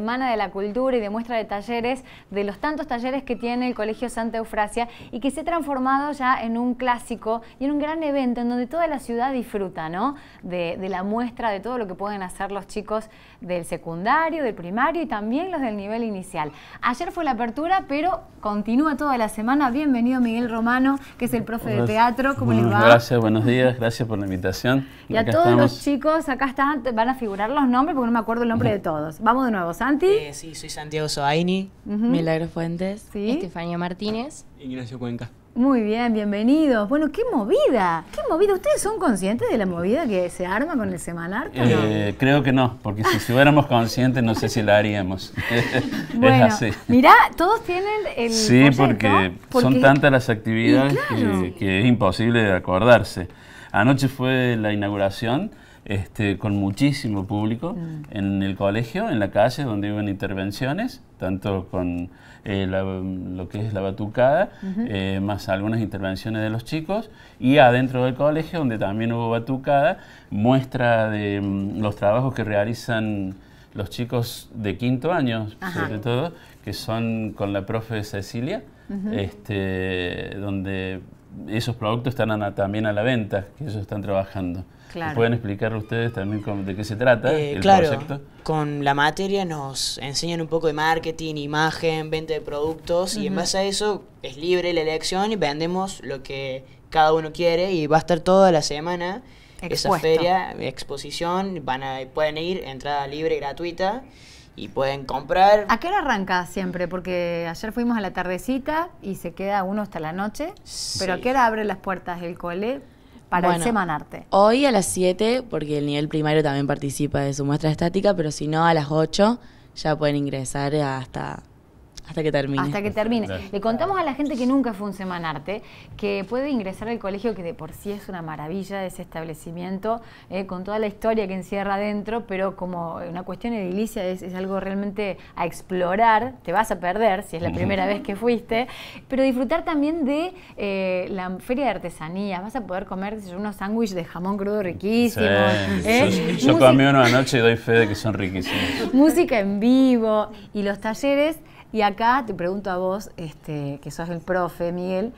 Semana de la Cultura y de muestra de talleres, de los tantos talleres que tiene el Colegio Santa Eufrasia y que se ha transformado ya en un clásico y en un gran evento en donde toda la ciudad disfruta ¿no? de, la muestra, de todo lo que pueden hacer los chicos del secundario, del primario y también los del nivel inicial. Ayer fue la apertura, pero continúa toda la semana. Bienvenido Miguel Romano, que es el profe de teatro. Gracias, buenos días, gracias por la invitación. Y a todos los chicos, acá están, van a figurar los nombres, porque no me acuerdo el nombre de todos. Vamos de nuevo, Santi. Eh, sí, soy Santiago Soaini. Uh Fuentes. Estefanía Estefania Martínez. Ignacio Cuenca. Muy bien, bienvenidos. Bueno, qué movida, qué movida. ¿Ustedes son conscientes de la movida que se arma con el semanal? Eh, creo que no, porque si fuéramos conscientes no sé si la haríamos. bueno, es así. Mirá, todos tienen el Sí, porque, son tantas las actividades que, que es imposible acordarse. Anoche fue la inauguración este, con muchísimo público mm. en el colegio, en la calle, donde hubo intervenciones, tanto con eh, lo que es la batucada, eh, más algunas intervenciones de los chicos, y adentro del colegio, donde también hubo batucada, muestra de mm, los trabajos que realizan los chicos de quinto año, sobre todo, que son con la profe Cecilia, este, donde esos productos están también a la venta, que ellos están trabajando. ¿Pueden explicar ustedes también de qué se trata eh, claro, Con la materia nos enseñan un poco de marketing, imagen, venta de productos y en base a eso es libre la elección y vendemos lo que cada uno quiere y va a estar toda la semana esa feria, exposición, van a, pueden ir, entrada libre, gratuita y pueden comprar. ¿A qué hora arranca siempre? Porque ayer fuimos a la tardecita y se queda uno hasta la noche. ¿Pero a qué hora abre las puertas el cole para el Semanarte? Hoy a las 7, porque el nivel primario también participa de su muestra estática, pero si no, a las 8 ya pueden ingresar hasta hasta que termine. Hasta que termine. Le contamos a la gente que nunca fue un semanarte que puede ingresar al colegio, que de por sí es una maravilla ese establecimiento, eh, con toda la historia que encierra adentro, pero como una cuestión edilicia es, es algo realmente a explorar, te vas a perder si es la primera vez que fuiste, pero disfrutar también de eh, la feria de artesanías, vas a poder comer unos sándwiches de jamón crudo riquísimos. ¿eh? Yo, yo comí uno anoche y doy fe de que son riquísimos. Música en vivo y los talleres y acá te pregunto a vos, este, que sos el profe, Miguel,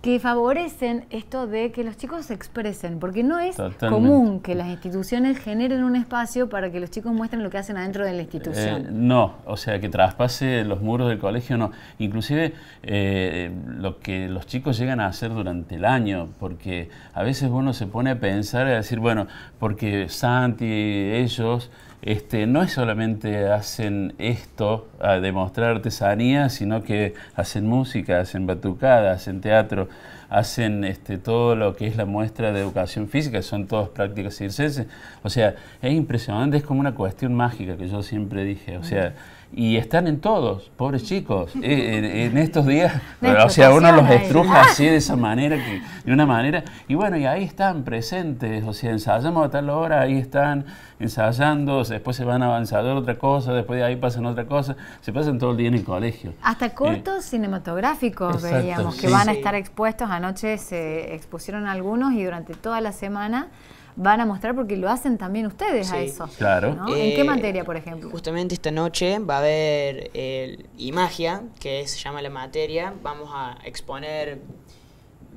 que favorecen esto de que los chicos se expresen, porque no es común que las instituciones generen un espacio para que los chicos muestren lo que hacen adentro de la institución. Eh, no, o sea, que traspase los muros del colegio, no. Inclusive eh, lo que los chicos llegan a hacer durante el año, porque a veces uno se pone a pensar y a decir, bueno, porque Santi, ellos este, no es solamente hacen esto a demostrar artesanía, sino que hacen música, hacen batucada, hacen teatro, hacen este, todo lo que es la muestra de educación física, son todas prácticas circenses. O sea, es impresionante, es como una cuestión mágica que yo siempre dije. O sea, y están en todos, pobres chicos. Eh, en, estos días, o sea, uno los estruja así de esa manera, que, de una manera. Y bueno, y ahí están presentes, o sea, ensayamos a tal hora, ahí están ensayando, después se van a otra cosa, después de ahí pasan otra cosa, se pasan todo el día en el colegio. Hasta eh, cortos cinematográficos veíamos que van a estar expuestos. Anoche se expusieron algunos y durante toda la semana van a mostrar porque lo hacen también ustedes a eso. Claro. ¿En eh, qué materia, por ejemplo? Justamente esta noche va a haber el Imagia, que se llama la materia. Vamos a exponer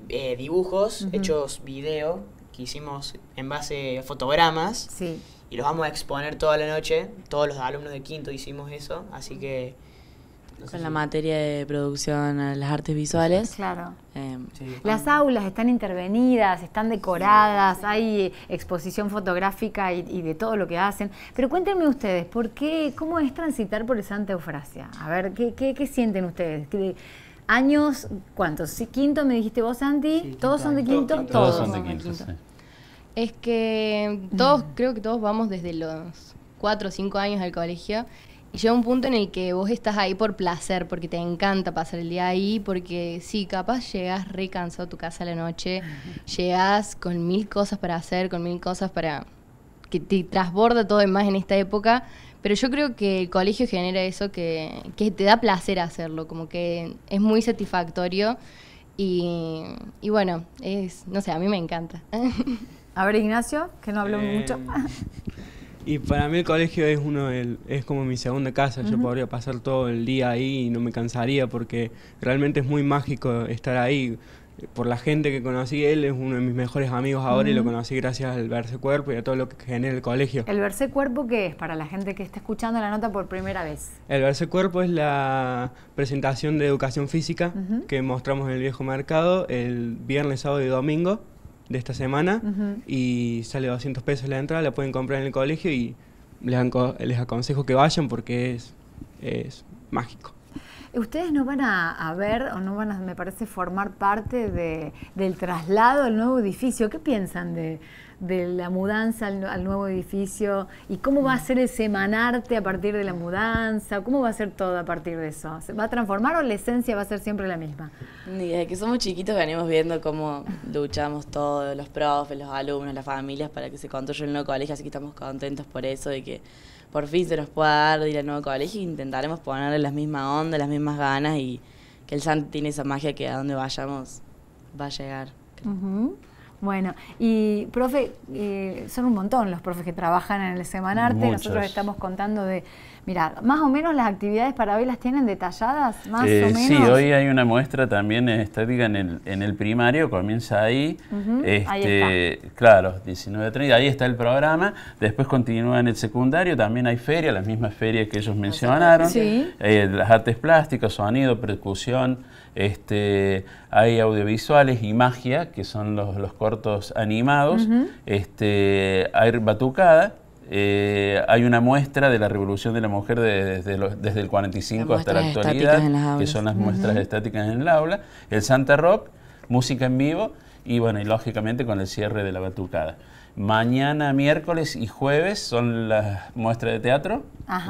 eh, dibujos, hechos video, que hicimos en base a fotogramas. Sí. Y los vamos a exponer toda la noche. Todos los alumnos de quinto hicimos eso, así que con la materia de producción a las artes visuales. Claro. Em, las aulas están intervenidas, están decoradas, hay exposición fotográfica y, de todo lo que hacen. Pero cuéntenme ustedes, ¿por qué, ¿cómo es transitar por Santa Eufrasia? A ver, ¿qué, qué, sienten ustedes? años, ¿cuántos? ¿Quinto me dijiste vos, Santi? ¿Todos son de quinto? Todos, son de quinto, sí. Es que todos, creo que todos vamos desde los cuatro o cinco años al colegio y llega un punto en el que vos estás ahí por placer, porque te encanta pasar el día ahí, porque sí, capaz llegas re cansado a tu casa a la noche, llegas con mil cosas para hacer, con mil cosas para que te trasborda todo y más en esta época, pero yo creo que el colegio genera eso que, que te da placer hacerlo, como que es muy satisfactorio y, bueno, es, no sé, a mí me encanta. A ver, Ignacio, que no habló eh, mucho. Y para mí el colegio es uno es como mi segunda casa. Yo podría pasar todo el día ahí y no me cansaría porque realmente es muy mágico estar ahí. Por la gente que conocí, él es uno de mis mejores amigos ahora y lo conocí gracias al verse cuerpo y a todo lo que genera el colegio. ¿El verse cuerpo qué es para la gente que está escuchando la nota por primera vez? El verse cuerpo es la presentación de educación física que mostramos en el viejo mercado el viernes, sábado y domingo de esta semana y sale 200 pesos la entrada, la pueden comprar en el colegio y les, les aconsejo que vayan porque es, es mágico. Ustedes no van a, ver o no van a, me parece, formar parte del traslado al nuevo edificio. ¿Qué piensan de, la mudanza al, nuevo edificio? ¿Y cómo va a ser el semanarte a partir de la mudanza? ¿Cómo va a ser todo a partir de eso? ¿Se va a transformar o la esencia va a ser siempre la misma? desde que somos chiquitos venimos viendo cómo luchamos todos, los profes, los alumnos, las familias, para que se construya el nuevo colegio, así que estamos contentos por eso, de que por fin se nos pueda dar el ir nuevo colegio e intentaremos ponerle la misma onda, las mismas más ganas y que el santo tiene esa magia que a donde vayamos va a llegar. Bueno, y profe, eh, son un montón los profes que trabajan en el Semanarte. arte Nosotros estamos contando de, mira, más o menos las actividades para hoy las tienen detalladas, más eh, o menos. Sí, hoy hay una muestra también estética en el, en el primario, comienza ahí. ahí está. Este, claro, 19.30, ahí está el programa. Después continúa en el secundario, también hay feria, las mismas ferias que ellos mencionaron. Eh, las artes plásticas, sonido, percusión este, hay audiovisuales y magia, que son los, cortos animados. Este, hay batucada, eh, hay una muestra de la revolución de la mujer desde, el 45 hasta la actualidad, que son las muestras estáticas en el aula, el Santa Rock, música en vivo y bueno, y lógicamente con el cierre de la batucada. Mañana, miércoles y jueves son las muestras de teatro,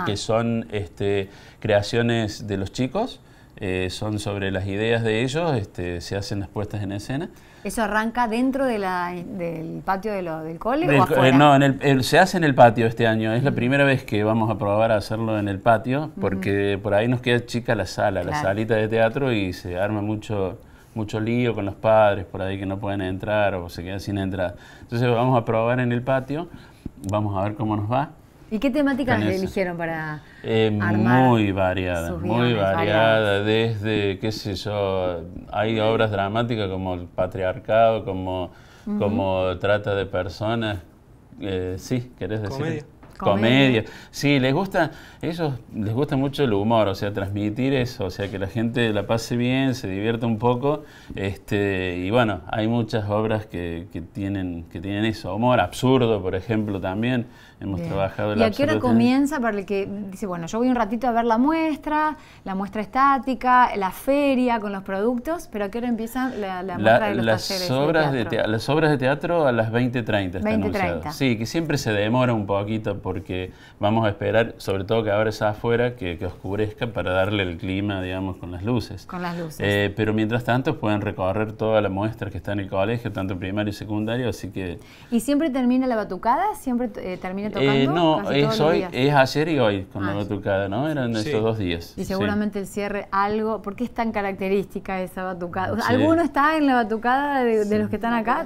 que son este, creaciones de los chicos. Eh, son sobre las ideas de ellos, este, se hacen las puestas en escena. ¿Eso arranca dentro del patio de del cole o eh, afuera? no, se hace en el patio este año. Es la primera vez que vamos a probar a hacerlo en el patio, porque por ahí nos queda chica la sala, la salita de teatro, y se arma mucho mucho lío con los padres por ahí que no pueden entrar o se quedan sin entrada. Entonces vamos a probar en el patio, vamos a ver cómo nos va. ¿Y qué temáticas eligieron para eh, Muy variada, muy variada. desde, qué sé yo, hay obras dramáticas como el patriarcado, como, como trata de personas, eh, sí, ¿querés decir? comedia. Sí, les gusta, ellos les gusta mucho el humor, o sea, transmitir eso, o sea, que la gente la pase bien, se divierta un poco. Este, y bueno, hay muchas obras que, tienen, que tienen eso. Humor absurdo, por ejemplo, también. Hemos trabajado el ¿Y a qué hora comienza para el que dice, bueno, yo voy un ratito a ver la muestra, la muestra estática, la feria con los productos, pero a qué hora empieza la, muestra de los las obras de, teatro? Las obras de teatro a las 20.30 treinta Sí, que siempre se demora un poquito porque vamos a esperar, sobre todo que ahora está afuera, que, oscurezca para darle el clima, digamos, con las luces. Con las luces. Eh, pero mientras tanto pueden recorrer todas las muestras que está en el colegio, tanto primario y secundario, así que... ¿Y siempre termina la batucada? ¿Siempre eh, termina eh, tocando? no, es, hoy, es ayer y hoy con la ah, batucada, ¿no? Eran estos esos dos días. Y seguramente el cierre algo, ¿por qué es tan característica esa batucada? ¿Alguno está en la batucada de, los que están acá?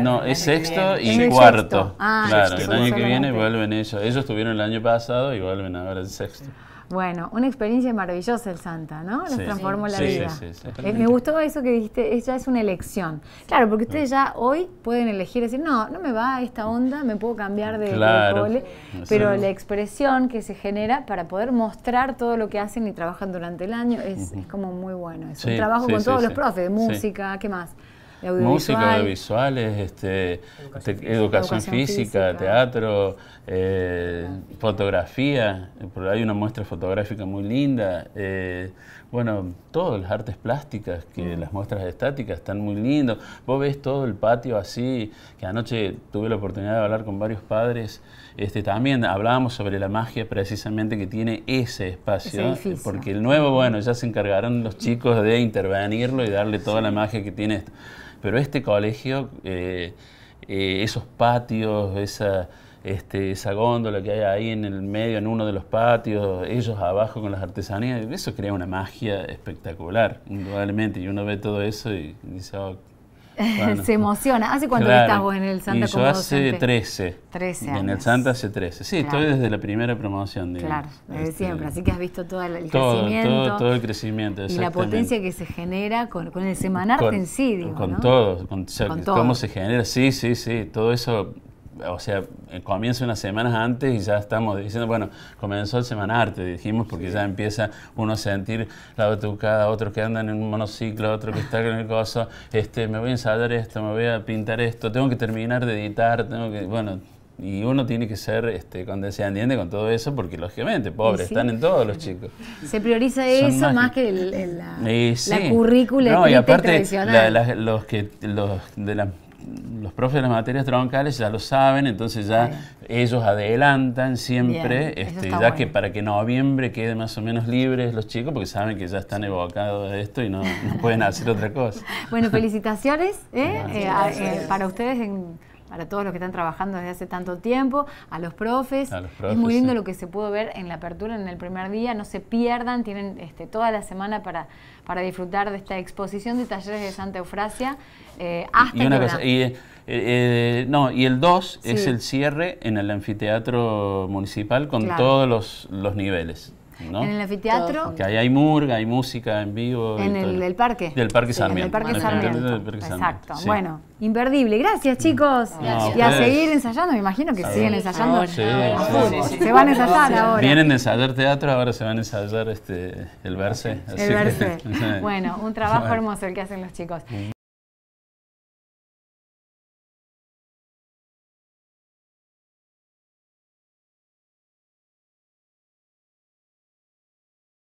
No, es sexto y cuarto. Ah, claro, el año que viene ellos. estuvieron el año pasado y vuelven ahora el sexto. Bueno, una experiencia maravillosa el Santa, ¿no? Nos transformó la vida. me gustó eso que dijiste, ya es una elección. Claro, porque ustedes mm. ya hoy pueden elegir decir, no, no me va esta onda, me puedo cambiar de, cole. Pero la expresión que se genera para poder mostrar todo lo que hacen y trabajan durante el año es, es como muy bueno. Es un trabajo con todos los profes, de música, ¿qué más? música, audiovisuales, este, educación, física, teatro, eh, ah. fotografía. Hay una muestra fotográfica muy linda. Eh, bueno, todas las artes plásticas, que mm. las muestras estáticas están muy lindas. Vos ves todo el patio así, que anoche tuve la oportunidad de hablar con varios padres. Este, también hablábamos sobre la magia precisamente que tiene ese espacio, porque el nuevo, bueno, ya se encargaron los chicos de intervenirlo y darle toda la magia que tiene esto. Pero este colegio, eh, eh, esos patios, esa, este, esa góndola que hay ahí en el medio, en uno de los patios, ellos abajo con las artesanías, eso crea una magia espectacular, indudablemente. Y uno ve todo eso y dice, oh, se emociona. ¿Hace cuánto estás vos en el Santa y como Yo hace 13. 13 años. En el Santa hace 13. Sí, estoy desde la primera promoción. Digamos. Claro, desde este, siempre. Así que has visto todo el crecimiento. Todo, todo, el crecimiento, Y la potencia que se genera con, el semanarte en sí, digo, Con todo, con, con todo. cómo se genera. Sí, sí, sí. Todo eso o sea, comienza unas semanas antes y ya estamos diciendo, bueno, comenzó el semana arte, dijimos, porque ya empieza uno a sentir la batucada, otros que andan en un monociclo, otro que está con el coso, este, me voy a ensayar esto, me voy a pintar esto, tengo que terminar de editar, tengo que, bueno, y uno tiene que ser este, condescendiente con todo eso porque lógicamente, pobre, están en todos los chicos. Se prioriza eso más, que el, la, currícula no, y aparte los que los profes de las materias troncales ya lo saben, entonces ya ellos adelantan siempre, este, ya que para que noviembre quede más o menos libres los chicos, porque saben que ya están evocados de esto y no, pueden hacer otra cosa. Bueno, felicitaciones ¿eh? Eh, eh, para ustedes en para todos los que están trabajando desde hace tanto tiempo, a los profes. es muy lindo lo que se pudo ver en la apertura, en el primer día. No se pierdan, tienen este, toda la semana para, para disfrutar de esta exposición de talleres de Santa Eufrasia. Eh, hasta y eh, eh, no, y el 2 es el cierre en el anfiteatro municipal con todos los, los niveles. En el anfiteatro. Que ahí hay murga, hay música en vivo. En el, parque. Del Parque Sarmiento. En el Parque Sarmiento. Exacto. Bueno, imperdible. Gracias, chicos. y a seguir ensayando, me imagino que siguen ensayando. se van a ensayar ahora. Vienen a ensayar teatro, ahora se van a ensayar este, el verse. el verse. bueno, un trabajo hermoso el que hacen los chicos.